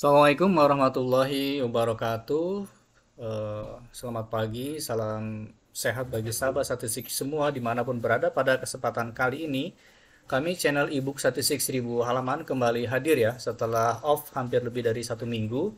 Assalamualaikum warahmatullahi wabarakatuh. Eh, selamat pagi, salam sehat bagi sahabat statistik semua dimanapun berada. Pada kesempatan kali ini, kami channel ebook statistik 1000 halaman kembali hadir ya setelah off hampir lebih dari satu minggu.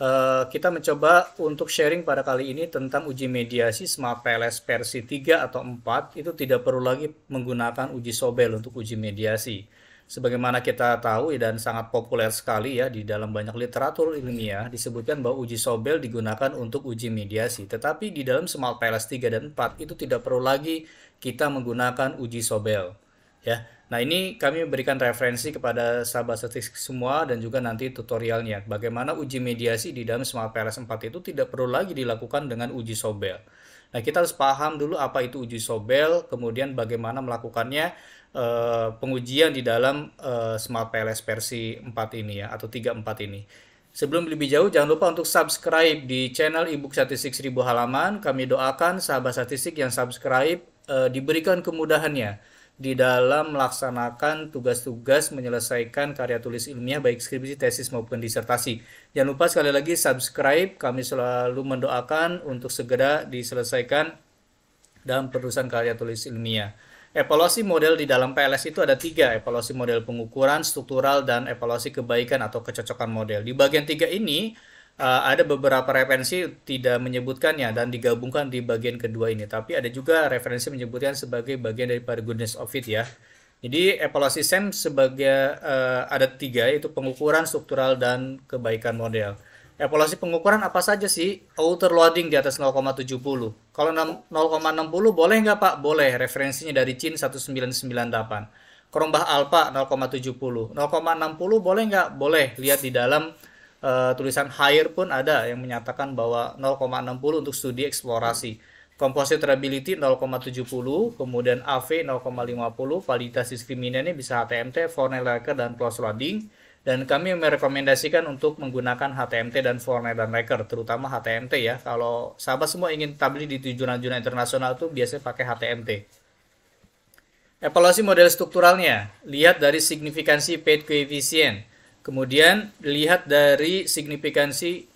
Eh, kita mencoba untuk sharing pada kali ini tentang uji mediasi Smart PLS versi 3 atau 4 itu tidak perlu lagi menggunakan uji Sobel untuk uji mediasi sebagaimana kita tahu ya, dan sangat populer sekali ya di dalam banyak literatur ilmiah disebutkan bahwa uji Sobel digunakan untuk uji mediasi. Tetapi di dalam Small Palace 3 dan 4 itu tidak perlu lagi kita menggunakan uji Sobel. Ya. Nah, ini kami memberikan referensi kepada sahabat statistik semua dan juga nanti tutorialnya bagaimana uji mediasi di dalam Small Palace 4 itu tidak perlu lagi dilakukan dengan uji Sobel. Nah, kita harus paham dulu apa itu uji Sobel, kemudian bagaimana melakukannya, uh, pengujian di dalam uh, Smart PLS versi 4 ini ya atau 34 ini. Sebelum lebih jauh, jangan lupa untuk subscribe di channel ebook statistik 1000 halaman. Kami doakan sahabat statistik yang subscribe uh, diberikan kemudahannya di dalam melaksanakan tugas-tugas menyelesaikan karya tulis ilmiah baik skripsi, tesis maupun disertasi. Jangan lupa sekali lagi subscribe. Kami selalu mendoakan untuk segera diselesaikan dalam perusahaan karya tulis ilmiah. Evaluasi model di dalam PLS itu ada tiga, evaluasi model pengukuran, struktural, dan evaluasi kebaikan atau kecocokan model. Di bagian tiga ini, eh, ada beberapa referensi tidak menyebutkannya dan digabungkan di bagian kedua ini. Tapi ada juga referensi menyebutkan sebagai bagian daripada goodness of it ya. Jadi evaluasi SEM sebagai eh, ada tiga yaitu pengukuran, struktural, dan kebaikan model. Evaluasi pengukuran apa saja sih? Outer loading di atas 0,70. Kalau 0,60 boleh nggak Pak? Boleh. Referensinya dari CIN 1998. Kerombah alfa 0,70. 0,60 boleh nggak? Boleh. Lihat di dalam uh, tulisan higher pun ada yang menyatakan bahwa 0,60 untuk studi eksplorasi. Composite reliability 0,70, kemudian AV 0,50, validitas diskriminannya bisa HTMT, Fornell Lacker, dan close loading dan kami merekomendasikan untuk menggunakan HTMT dan Fortnite dan Raker, terutama HTMT ya. Kalau sahabat semua ingin tabli di tujuan-tujuan internasional itu biasanya pakai HTMT. Evaluasi model strukturalnya, lihat dari signifikansi paid coefficient. Kemudian lihat dari signifikansi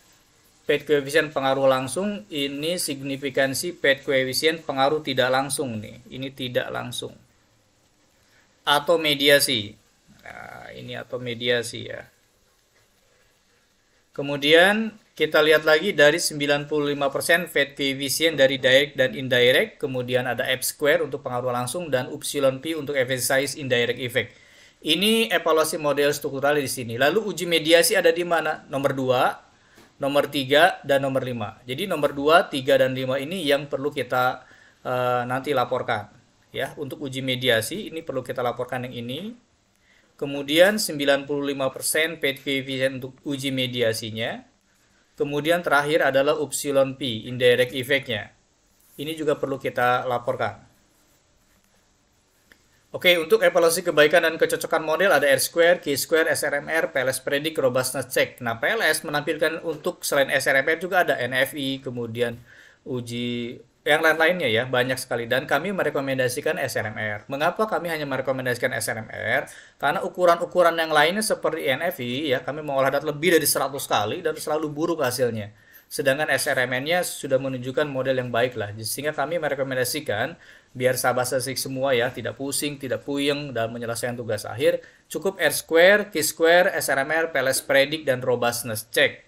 paid coefficient pengaruh langsung, ini signifikansi paid coefficient pengaruh tidak langsung nih. Ini tidak langsung. Atau mediasi. Nah, ini atau mediasi ya. Kemudian kita lihat lagi dari 95% fat coefficient dari direct dan indirect, kemudian ada F square untuk pengaruh langsung dan upsilon P untuk size indirect effect. Ini evaluasi model struktural di sini. Lalu uji mediasi ada di mana? Nomor 2, nomor 3 dan nomor 5. Jadi nomor 2, 3 dan 5 ini yang perlu kita uh, nanti laporkan ya. Untuk uji mediasi ini perlu kita laporkan yang ini Kemudian 95% paid coefficient untuk uji mediasinya. Kemudian terakhir adalah upsilon P, indirect effect-nya. Ini juga perlu kita laporkan. Oke, untuk evaluasi kebaikan dan kecocokan model ada R square, K square, SRMR, PLS predict, robustness check. Nah, PLS menampilkan untuk selain SRMR juga ada NFI, kemudian uji yang lain-lainnya ya banyak sekali dan kami merekomendasikan SRMR. Mengapa kami hanya merekomendasikan SRMR? Karena ukuran-ukuran yang lainnya seperti e NFV ya kami mengolah data lebih dari 100 kali dan selalu buruk hasilnya. Sedangkan SRMN-nya sudah menunjukkan model yang baik lah. Sehingga kami merekomendasikan biar sahabat sesik semua ya tidak pusing, tidak puyeng dalam menyelesaikan tugas akhir, cukup R square, Q square, SRMR, PLS predict dan robustness check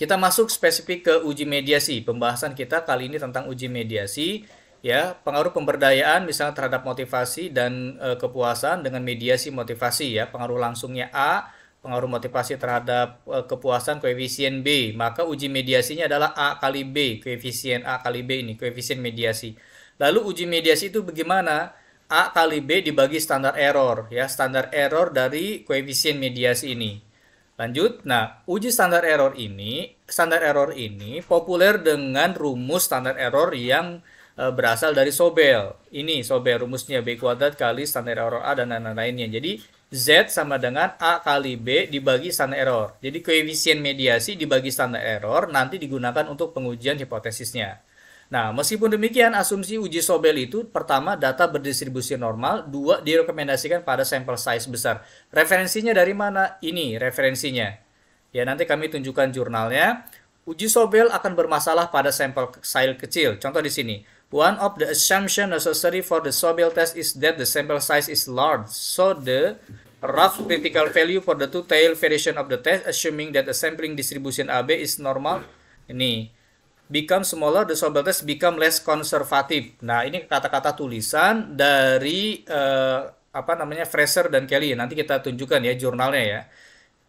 kita masuk spesifik ke uji mediasi. Pembahasan kita kali ini tentang uji mediasi ya, pengaruh pemberdayaan misalnya terhadap motivasi dan e, kepuasan dengan mediasi motivasi ya, pengaruh langsungnya A, pengaruh motivasi terhadap e, kepuasan koefisien B. Maka uji mediasinya adalah A kali B, koefisien A kali B ini, koefisien mediasi. Lalu uji mediasi itu bagaimana? A kali B dibagi standar error ya, standar error dari koefisien mediasi ini. Lanjut. Nah, uji standar error ini, standar error ini populer dengan rumus standar error yang e, berasal dari Sobel. Ini Sobel rumusnya B kuadrat kali standar error A dan lain-lainnya. Jadi Z sama dengan A kali B dibagi standar error. Jadi koefisien mediasi dibagi standar error nanti digunakan untuk pengujian hipotesisnya. Nah, meskipun demikian, asumsi uji Sobel itu pertama data berdistribusi normal, dua direkomendasikan pada sampel size besar. Referensinya dari mana? Ini referensinya. Ya, nanti kami tunjukkan jurnalnya. Uji Sobel akan bermasalah pada sampel size kecil. Contoh di sini. One of the assumption necessary for the Sobel test is that the sample size is large. So the rough critical value for the two-tail variation of the test assuming that the sampling distribution AB is normal. Ini become smaller, the soil test become less conservative. Nah, ini kata-kata tulisan dari uh, apa namanya Fraser dan Kelly. Nanti kita tunjukkan ya jurnalnya ya.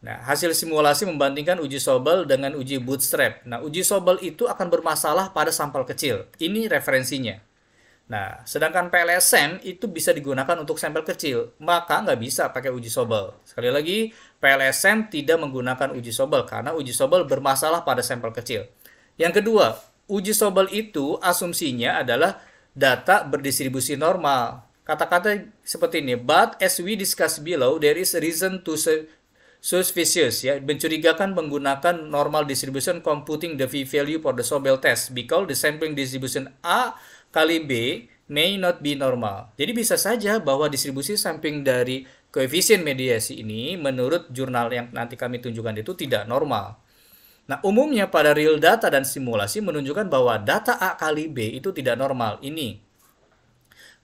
Nah, hasil simulasi membandingkan uji Sobel dengan uji Bootstrap. Nah, uji Sobel itu akan bermasalah pada sampel kecil. Ini referensinya. Nah, sedangkan PLSM itu bisa digunakan untuk sampel kecil, maka nggak bisa pakai uji Sobel. Sekali lagi, PLSM tidak menggunakan uji Sobel karena uji Sobel bermasalah pada sampel kecil. Yang kedua, uji sobel itu asumsinya adalah data berdistribusi normal. Kata-kata seperti ini, but as we discuss below, there is reason to suspicious ya mencurigakan menggunakan normal distribution computing the v value for the Sobel test because the sampling distribution A kali B may not be normal. Jadi bisa saja bahwa distribusi sampling dari koefisien mediasi ini menurut jurnal yang nanti kami tunjukkan itu tidak normal. Nah, umumnya pada real data dan simulasi menunjukkan bahwa data A kali B itu tidak normal. Ini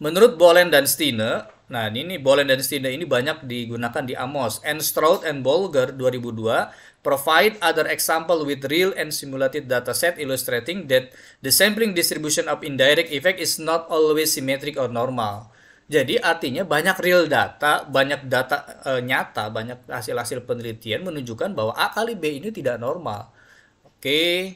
menurut Bolen dan Stine, nah ini Bolen dan Stine ini banyak digunakan di Amos. And Stroud and Bolger 2002 provide other example with real and simulated data set illustrating that the sampling distribution of indirect effect is not always symmetric or normal. Jadi artinya banyak real data, banyak data e, nyata, banyak hasil-hasil penelitian menunjukkan bahwa A kali B ini tidak normal. Oke.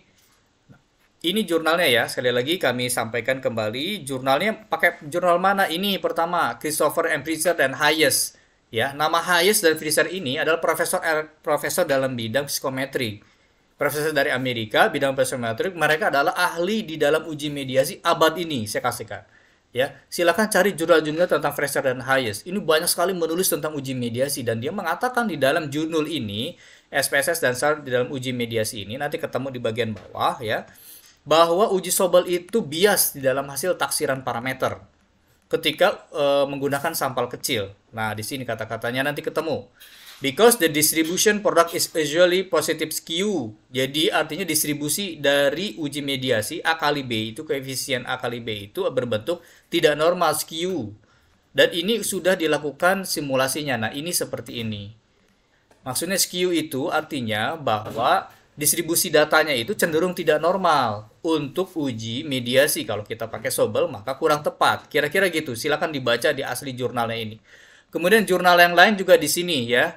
Ini jurnalnya ya. Sekali lagi kami sampaikan kembali jurnalnya pakai jurnal mana ini? Pertama, Christopher M. Fisher dan Hayes. Ya, nama Hayes dan Fisher ini adalah profesor er, profesor dalam bidang psikometri. Profesor dari Amerika bidang psikometri, mereka adalah ahli di dalam uji mediasi abad ini. Saya kasihkan ya silakan cari jurnal-jurnal tentang Fraser dan Hayes ini banyak sekali menulis tentang uji mediasi dan dia mengatakan di dalam jurnal ini SPSS dan SAR di dalam uji mediasi ini nanti ketemu di bagian bawah ya bahwa uji Sobel itu bias di dalam hasil taksiran parameter ketika e, menggunakan sampel kecil nah di sini kata-katanya nanti ketemu Because the distribution product is usually positive skew. Jadi artinya distribusi dari uji mediasi A kali B itu koefisien A kali B itu berbentuk tidak normal skew. Dan ini sudah dilakukan simulasinya. Nah, ini seperti ini. Maksudnya skew itu artinya bahwa distribusi datanya itu cenderung tidak normal untuk uji mediasi. Kalau kita pakai Sobel maka kurang tepat. Kira-kira gitu. Silakan dibaca di asli jurnalnya ini. Kemudian jurnal yang lain juga di sini ya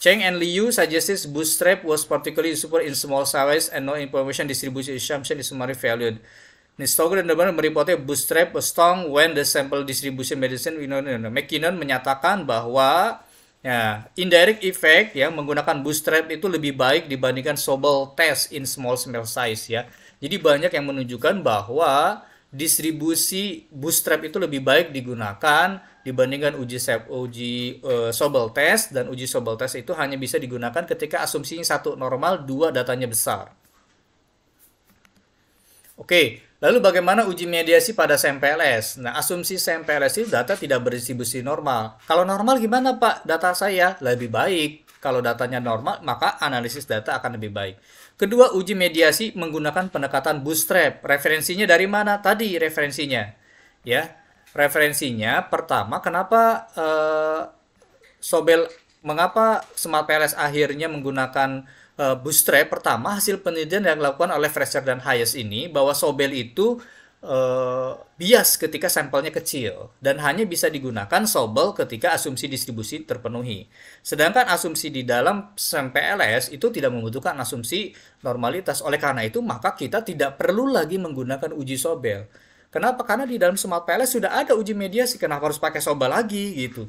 Cheng and Liu suggested bootstrap was particularly super in small size and no information distribution assumption is summary valued. Nistogo dan Donovan meripotnya bootstrap was strong when the sample distribution medicine. we know, we know, McKinnon menyatakan bahwa ya, indirect effect ya menggunakan bootstrap itu lebih baik dibandingkan sobel test in small sample size ya. Jadi banyak yang menunjukkan bahwa distribusi bootstrap itu lebih baik digunakan dibandingkan uji sep, uji uh, Sobel test dan uji Sobel test itu hanya bisa digunakan ketika asumsinya satu normal, dua datanya besar. Oke, lalu bagaimana uji mediasi pada SMPLS? E nah, asumsi SMPLS e itu data tidak berdistribusi normal. Kalau normal gimana Pak? Data saya lebih baik. Kalau datanya normal, maka analisis data akan lebih baik. Kedua, uji mediasi menggunakan pendekatan bootstrap. Referensinya dari mana? Tadi referensinya. Ya, referensinya pertama kenapa uh, Sobel mengapa Smart PLS akhirnya menggunakan uh, eh, bootstrap pertama hasil penelitian yang dilakukan oleh Fraser dan Hayes ini bahwa Sobel itu uh, bias ketika sampelnya kecil dan hanya bisa digunakan Sobel ketika asumsi distribusi terpenuhi. Sedangkan asumsi di dalam Smart PLS itu tidak membutuhkan asumsi normalitas. Oleh karena itu maka kita tidak perlu lagi menggunakan uji Sobel Kenapa? Karena di dalam Smart PLS sudah ada uji mediasi, kenapa harus pakai Sobel lagi gitu.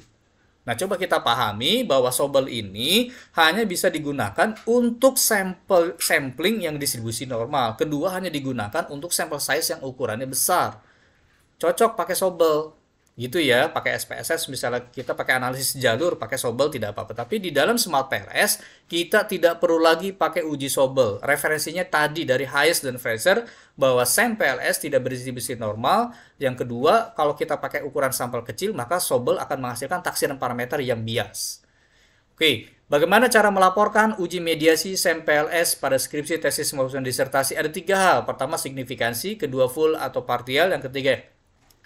Nah, coba kita pahami bahwa Sobel ini hanya bisa digunakan untuk sampel sampling yang distribusi normal. Kedua hanya digunakan untuk sampel size yang ukurannya besar. Cocok pakai Sobel gitu ya pakai SPSS misalnya kita pakai analisis jalur pakai sobel tidak apa-apa tapi di dalam smart PRS kita tidak perlu lagi pakai uji sobel referensinya tadi dari Hayes dan Fraser bahwa sen PLS tidak berdistribusi normal yang kedua kalau kita pakai ukuran sampel kecil maka sobel akan menghasilkan taksiran parameter yang bias oke bagaimana cara melaporkan uji mediasi SEM PLS pada skripsi tesis maupun disertasi ada tiga hal pertama signifikansi kedua full atau partial yang ketiga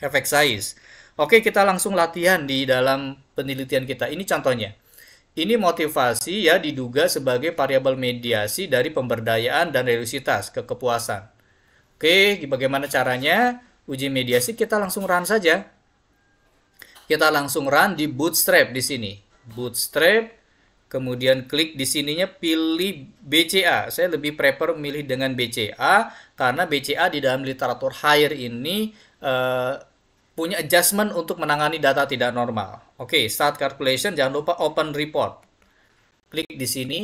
efek size. Oke, kita langsung latihan di dalam penelitian kita. Ini contohnya. Ini motivasi ya diduga sebagai variabel mediasi dari pemberdayaan dan religiositas ke kepuasan. Oke, bagaimana caranya? Uji mediasi kita langsung run saja. Kita langsung run di bootstrap di sini. Bootstrap kemudian klik di sininya pilih BCA. Saya lebih prefer milih dengan BCA karena BCA di dalam literatur higher ini uh, punya adjustment untuk menangani data tidak normal. Oke, okay, start calculation jangan lupa open report. Klik di sini.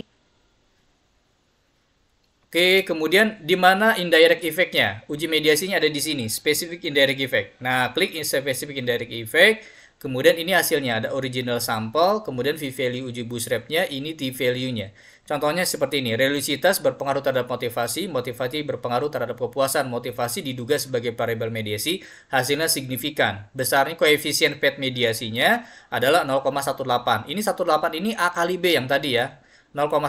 Oke, kemudian di mana indirect effect-nya? Uji mediasinya ada di sini, specific indirect effect. Nah, klik in specific indirect effect Kemudian ini hasilnya ada original sampel, kemudian v-value uji bootstrapnya, ini t-value-nya. Contohnya seperti ini, religiositas berpengaruh terhadap motivasi, motivasi berpengaruh terhadap kepuasan, motivasi diduga sebagai variabel mediasi, hasilnya signifikan. Besarnya koefisien pet mediasinya adalah 0,18. Ini 18 ini A kali B yang tadi ya. 0,18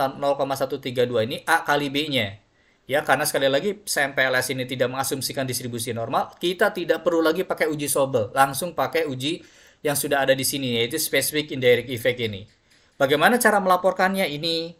dan 0,132 ini A kali B-nya. Ya, karena sekali lagi SMPLS ini tidak mengasumsikan distribusi normal, kita tidak perlu lagi pakai uji Sobel, langsung pakai uji yang sudah ada di sini yaitu specific indirect effect ini. Bagaimana cara melaporkannya ini?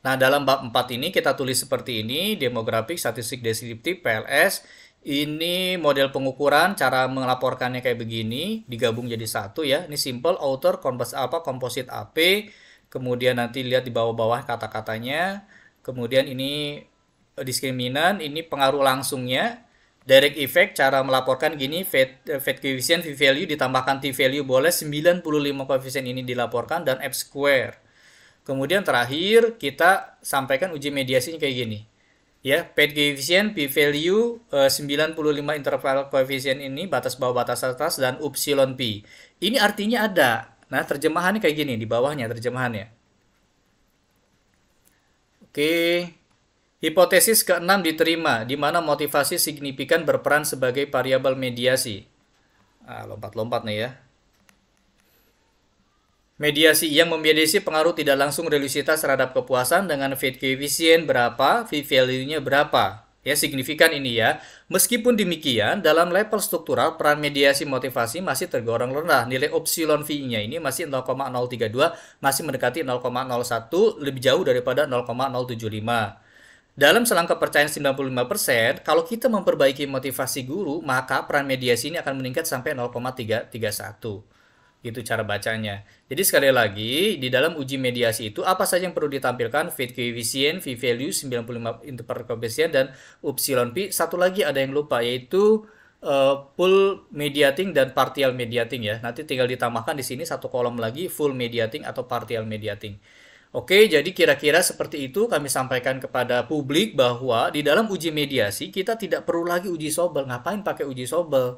Nah, dalam bab 4 ini kita tulis seperti ini, demografik, statistik deskriptif, PLS. Ini model pengukuran, cara melaporkannya kayak begini, digabung jadi satu ya. Ini simple, author, composite apa, composite AP. Kemudian nanti lihat di bawah-bawah kata-katanya Kemudian ini eh, diskriminan, ini pengaruh langsungnya. Direct effect cara melaporkan gini, fat eh, coefficient V value ditambahkan T value boleh 95 koefisien ini dilaporkan dan F square. Kemudian terakhir kita sampaikan uji mediasinya kayak gini. Ya, Fed coefficient P value 95 eh, interval koefisien ini batas bawah batas atas dan upsilon P. Ini artinya ada. Nah, terjemahannya kayak gini di bawahnya terjemahannya Oke. Hipotesis keenam diterima, di mana motivasi signifikan berperan sebagai variabel mediasi. Ah, lompat-lompat nih ya. Mediasi yang memediasi pengaruh tidak langsung relusitas terhadap kepuasan dengan fit coefficient berapa, v value-nya berapa. Ya, signifikan ini ya. Meskipun demikian, dalam level struktural peran mediasi motivasi masih tergolong rendah. Nilai opsilon v nya ini masih 0,032, masih mendekati 0,01, lebih jauh daripada 0,075. Dalam selang kepercayaan 95%, kalau kita memperbaiki motivasi guru, maka peran mediasi ini akan meningkat sampai 0,331 gitu cara bacanya. Jadi sekali lagi, di dalam uji mediasi itu apa saja yang perlu ditampilkan? Fit coefficient, V value 95 interval coefficient dan upsilon P. Satu lagi ada yang lupa yaitu uh, full mediating dan partial mediating ya. Nanti tinggal ditambahkan di sini satu kolom lagi full mediating atau partial mediating. Oke, jadi kira-kira seperti itu kami sampaikan kepada publik bahwa di dalam uji mediasi kita tidak perlu lagi uji sobel. Ngapain pakai uji sobel?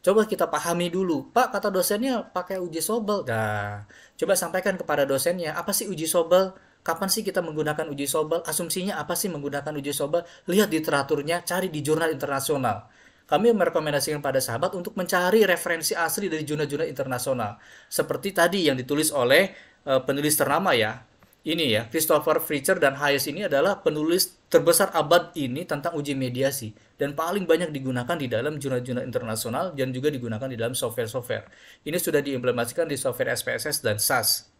Coba kita pahami dulu, Pak kata dosennya pakai uji sobel. Nah, coba sampaikan kepada dosennya, apa sih uji sobel? Kapan sih kita menggunakan uji sobel? Asumsinya apa sih menggunakan uji sobel? Lihat di literaturnya, cari di jurnal internasional. Kami merekomendasikan pada sahabat untuk mencari referensi asli dari jurnal-jurnal internasional. Seperti tadi yang ditulis oleh uh, penulis ternama ya, ini ya, Christopher Fritcher dan Hayes ini adalah penulis terbesar abad ini tentang uji mediasi dan paling banyak digunakan di dalam jurnal-jurnal internasional dan juga digunakan di dalam software-software. Ini sudah diimplementasikan di software SPSS dan SAS.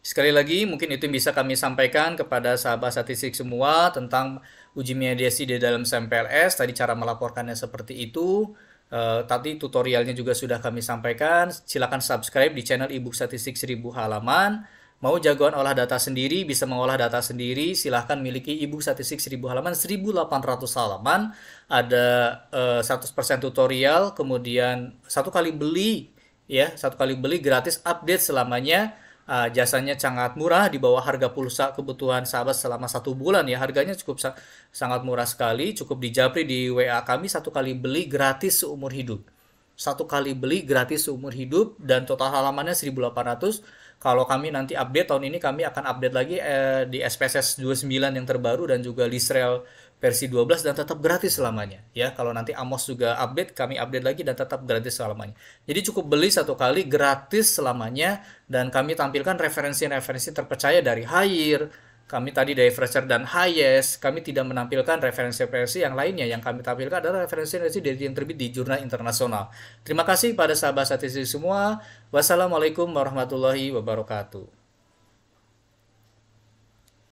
Sekali lagi, mungkin itu yang bisa kami sampaikan kepada sahabat statistik semua tentang uji mediasi di dalam SMPLS. Tadi cara melaporkannya seperti itu. Uh, eh, tadi tutorialnya juga sudah kami sampaikan. Silakan subscribe di channel Ibu Statistik 1000 Halaman. Mau jagoan olah data sendiri, bisa mengolah data sendiri, silahkan miliki e statistik 1000 halaman, 1800 halaman, ada uh, eh, 100% tutorial, kemudian satu kali beli, ya, satu kali beli gratis update selamanya, uh, jasanya sangat murah di bawah harga pulsa kebutuhan sahabat selama satu bulan ya harganya cukup sa sangat murah sekali cukup dijapri di WA kami satu kali beli gratis seumur hidup satu kali beli gratis seumur hidup dan total halamannya 1800 kalau kami nanti update tahun ini kami akan update lagi eh, di SPSS 29 yang terbaru dan juga Lisrel versi 12 dan tetap gratis selamanya ya kalau nanti Amos juga update kami update lagi dan tetap gratis selamanya jadi cukup beli satu kali gratis selamanya dan kami tampilkan referensi-referensi terpercaya dari Hire kami tadi dari Fraser dan Hayes, kami tidak menampilkan referensi-referensi yang lainnya. Yang kami tampilkan adalah referensi-referensi dari yang terbit di jurnal internasional. Terima kasih pada sahabat statistik semua. Wassalamualaikum warahmatullahi wabarakatuh.